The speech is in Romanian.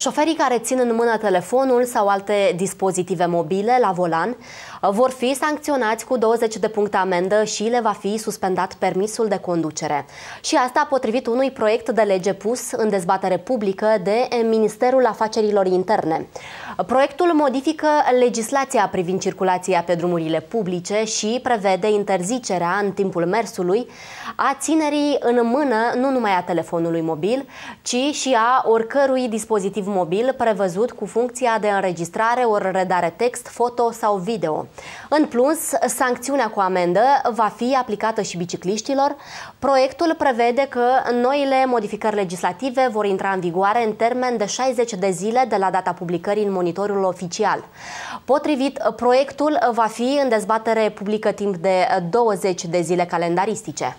Șoferii care țin în mână telefonul sau alte dispozitive mobile la volan vor fi sancționați cu 20 de puncte amendă și le va fi suspendat permisul de conducere. Și asta potrivit unui proiect de lege pus în dezbatere publică de Ministerul Afacerilor Interne. Proiectul modifică legislația privind circulația pe drumurile publice și prevede interzicerea în timpul mersului a ținerii în mână nu numai a telefonului mobil, ci și a oricărui dispozitiv mobil prevăzut cu funcția de înregistrare ori redare text, foto sau video. În plus, sancțiunea cu amendă va fi aplicată și bicicliștilor. Proiectul prevede că noile modificări legislative vor intra în vigoare în termen de 60 de zile de la data publicării în monitorul oficial. Potrivit, proiectul va fi în dezbatere publică timp de 20 uh, de zile calendaristice.